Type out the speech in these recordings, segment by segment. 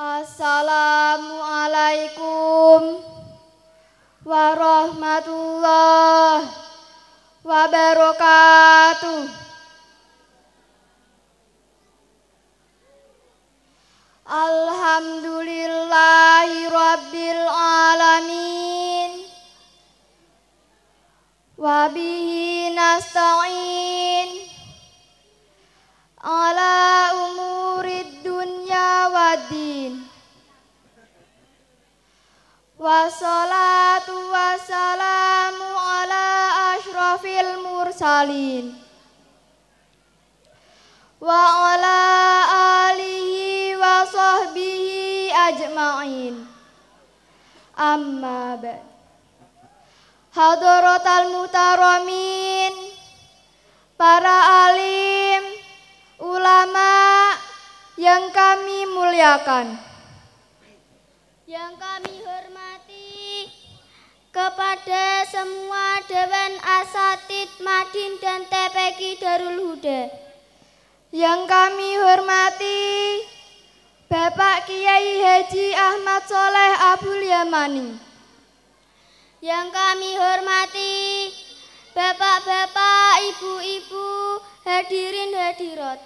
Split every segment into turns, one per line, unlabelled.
Assalamualaikum warahmatullahi wabarakatuh. Alhamdulillahi rabbil alamin. Wa bihi nasta'in. Ala um mursalin wa ala alihi wa sahbihi ajma'in amma ba'd hadaratal mutaromin para alim ulama yang kami muliakan yang kami kepada semua Dewan Asatid Madin dan TPQ Darul Huda. Yang kami hormati Bapak Kiai Haji Ahmad Soleh Abdul Yamani. Yang kami hormati Bapak-bapak, ibu-ibu, hadirin hadirat.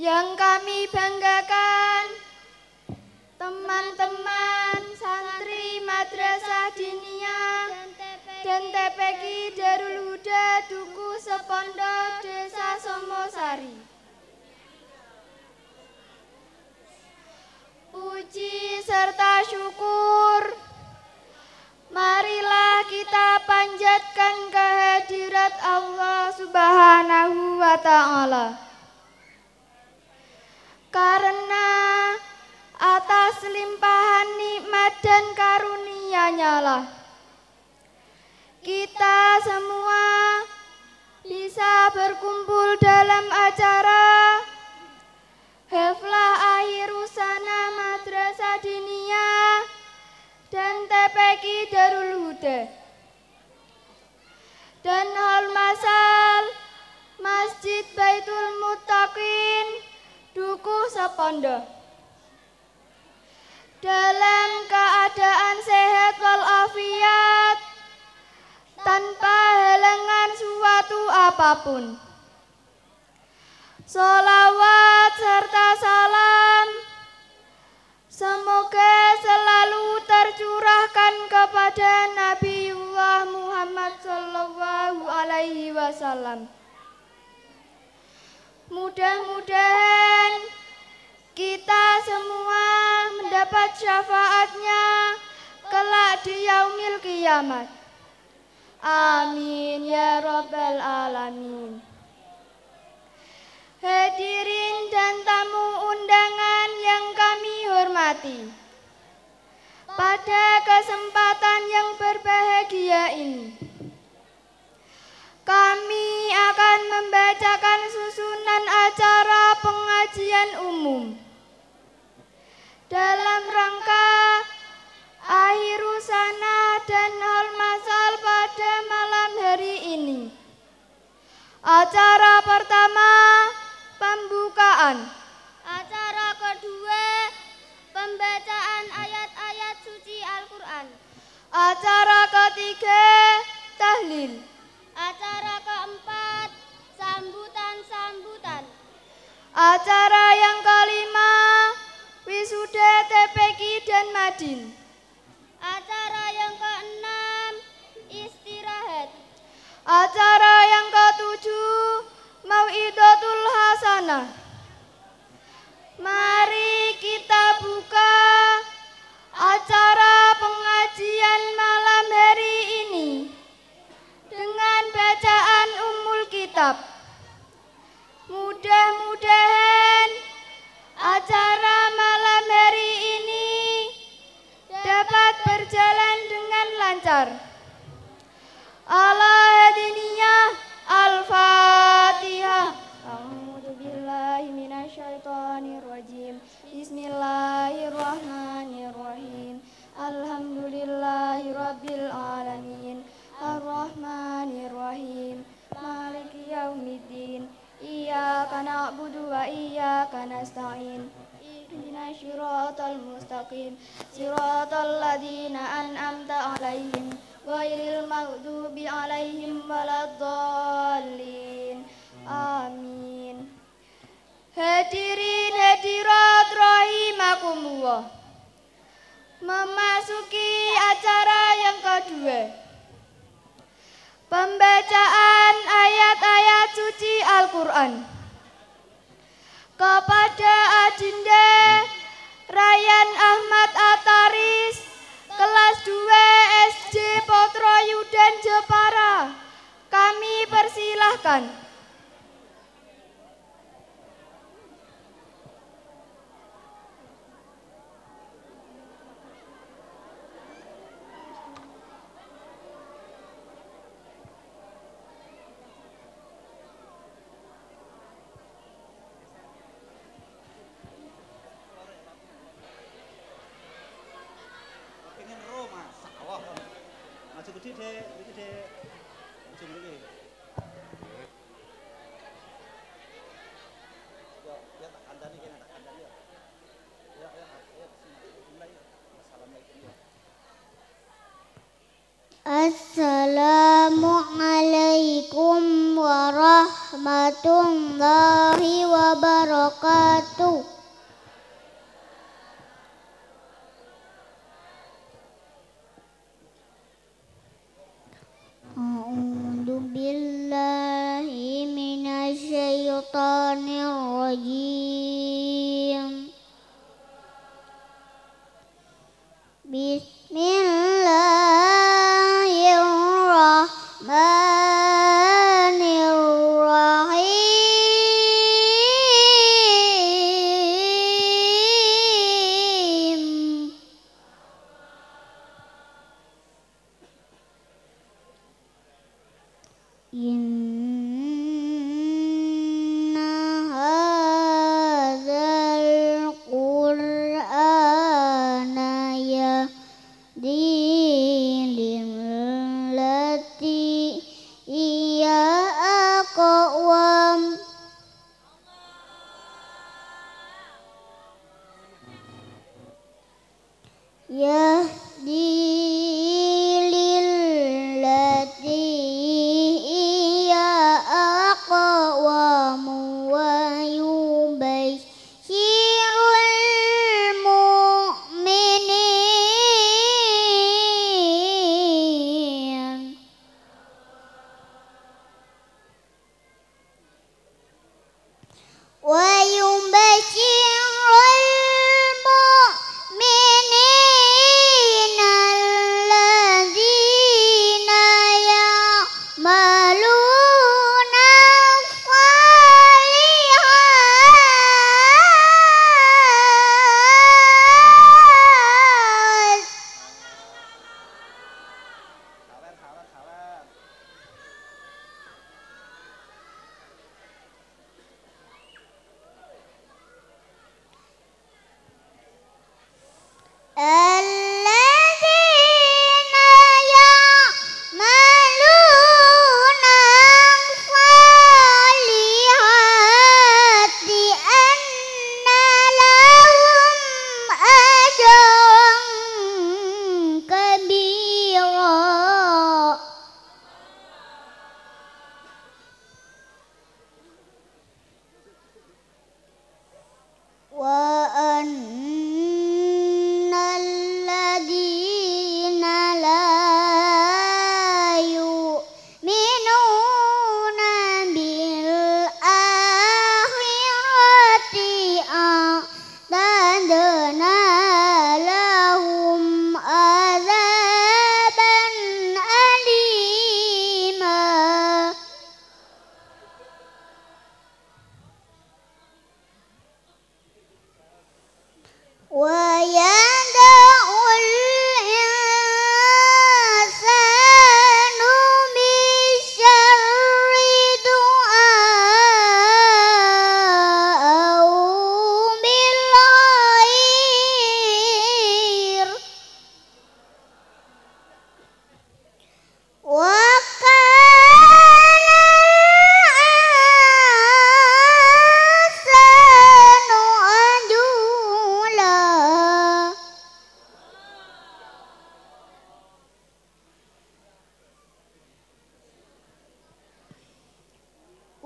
Yang kami banggakan teman-teman santri Madrasah dinia dan TPK Darul Huda Duku Sepondo Desa Somosari. Puji serta syukur, marilah kita panjatkan kehadirat Allah Subhanahu wa Ta'ala. Karena atas limpahan nikmat dan karunia-Nya Kita semua bisa berkumpul dalam acara Heflah usana Madrasah Dinia dan TPQ Darul Huda dan hal masal Masjid Baitul Mutakin Dukuh Sapondo dalam keadaan sehat walafiat tanpa halangan suatu apapun. Salawat serta salam semoga selalu tercurahkan kepada Nabi Muhammad Sallallahu Alaihi Wasallam. Mudah-mudahan kita semua mendapat syafaatnya kelak di yaumil kiamat. Amin ya Rabbal Alamin. Hadirin dan tamu undangan yang kami hormati. Pada kesempatan yang berbahagia Acara pertama pembukaan. Acara kedua pembacaan ayat-ayat suci Al-Qur'an. Acara ketiga tahlil. Acara keempat sambutan-sambutan. Acara yang kelima wisuda TPQ dan Madin. Acara yang keenam istirahat. Acara menuju Mau'idatul Hasanah. Mari ونستعين اهدنا الصراط المستقيم صراط الذين أنعمت عليهم غير المغضوب عليهم ولا الضالين آمين Hadirin hadirat rahimakumullah Memasuki acara yang kedua Pembacaan ayat-ayat suci Al-Quran kepada Adinda Rayan Ahmad Ataris kelas 2 SD Potro Yudan Jepara Kami persilahkan.
Assalamualaikum warahmatullahi wabarakatuh. A'udzu billahi minasy rajim.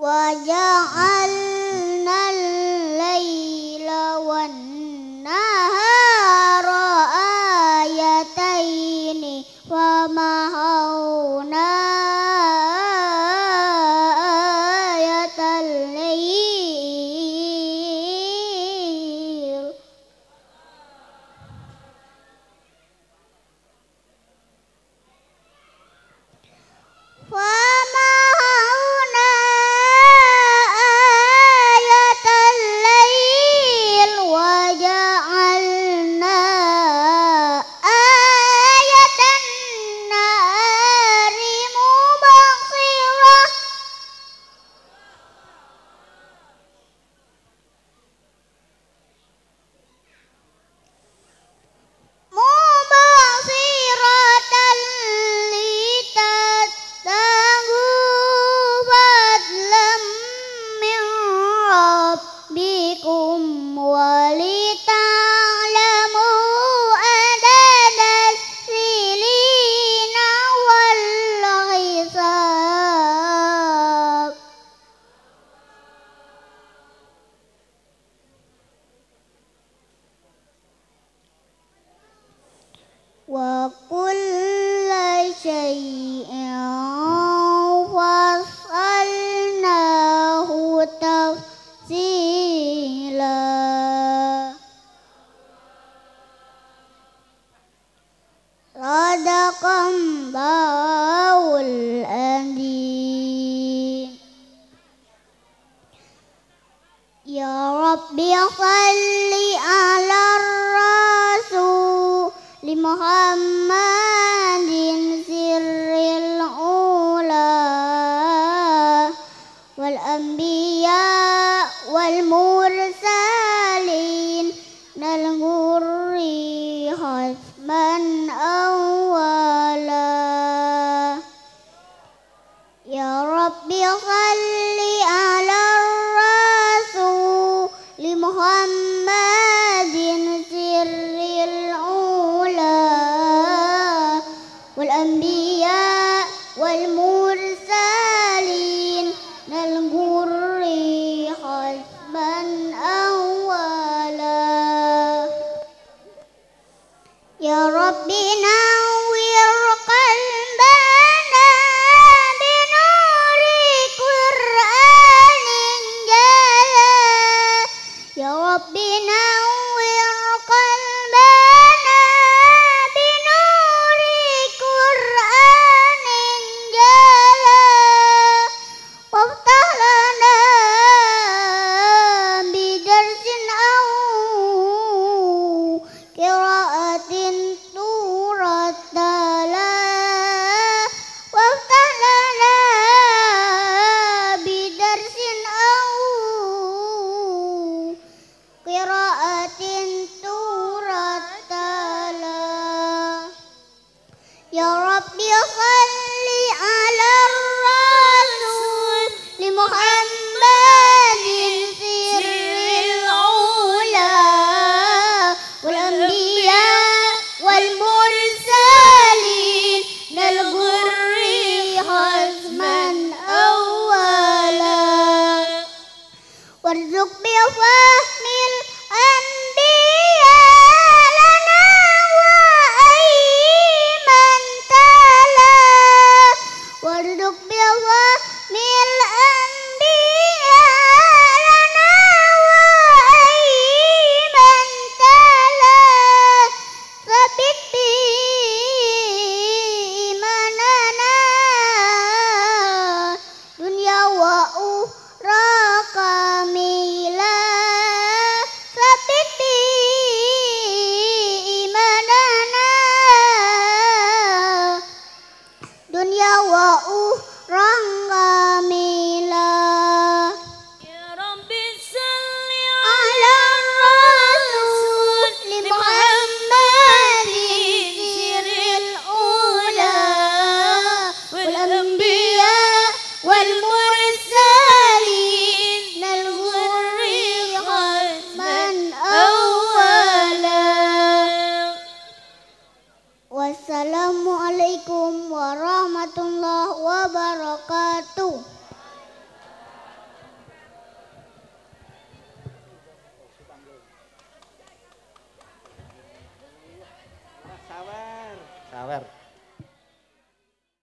我要。爱。我不。محمد سر الأولى والأنبياء بربنا Warzuk biwafil anbiya lana wa aiman tala Warzuk biwafil anbiya lana wa aiman tala Sabit bi imanana dunia rokamilah